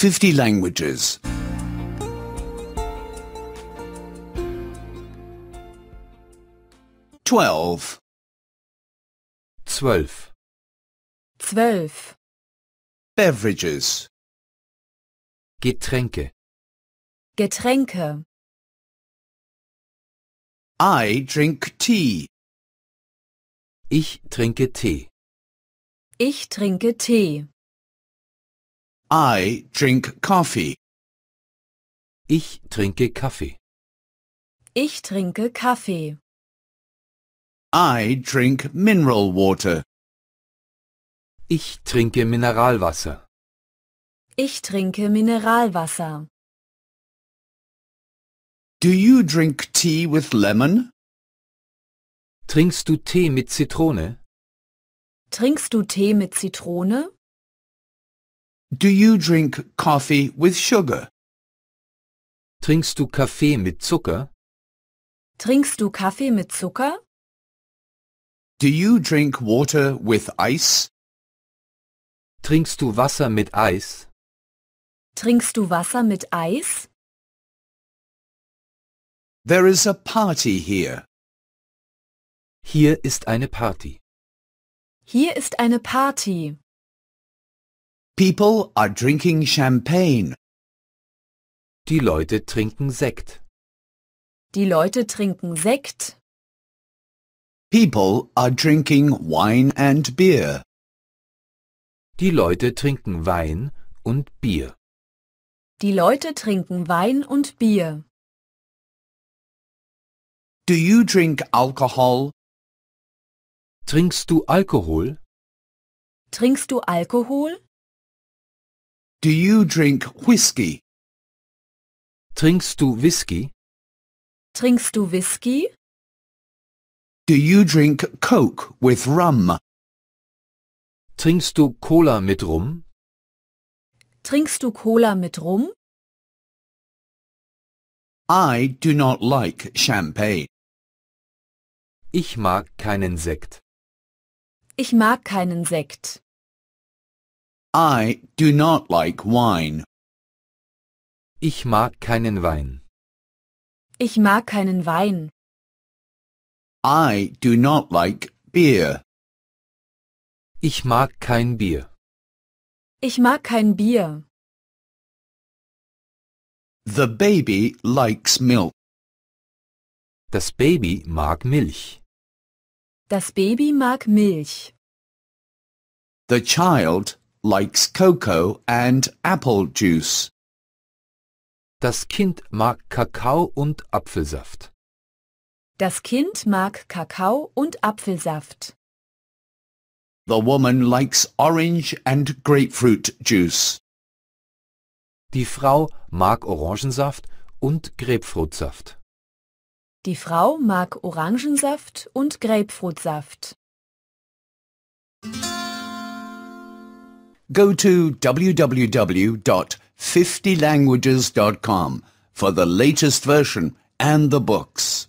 50 languages. Twelve. Twelve. Twelve. Beverages. Getränke. Getränke. I drink tea. Ich trinke Tee. Ich trinke Tee. I drink coffee. Ich trinke Kaffee. Ich trinke Kaffee. I drink mineral water. Ich trinke Mineralwasser. Ich trinke Mineralwasser. Do you drink tea with lemon? Trinkst du Tee mit Zitrone? Trinkst du Tee mit Zitrone? Do you drink coffee with sugar? Trinkst du Kaffee mit Zucker? Trinkst du Kaffee mit Zucker? Do you drink water with ice? Trinkst du Wasser mit Eis? Trinkst du Wasser mit Eis? There is a party here. Hier ist eine Party. Hier ist eine Party. People are drinking champagne. Die Leute trinken Sekt. Die Leute trinken Sekt. People are drinking wine and beer. Die Leute trinken Wein und Bier. Die Leute trinken Wein und Bier. Do you drink alcohol? Trinkst du Alkohol? Trinkst du Alkohol? Do you drink whiskey? Trinkst du Whisky? Trinkst du Whisky? Do you drink Coke with rum? Trinkst du Cola mit Rum? Trinkst du Cola mit Rum? I do not like champagne. Ich mag keinen Sekt. Ich mag keinen Sekt. I do not like wine. Ich mag keinen Wein. Ich mag keinen Wein. I do not like beer. Ich mag kein Bier. Ich mag kein Bier. The baby likes milk. Das Baby mag Milch. Das Baby mag Milch. The child likes cocoa and apple juice. Das Kind mag Kakao und Apfelsaft. Das Kind mag Kakao und Apfelsaft. The woman likes orange and grapefruit juice. Die Frau mag Orangensaft und Grapefruitsaft. Die Frau mag Orangensaft und Grapefruitsaft. go to www.50languages.com for the latest version and the books.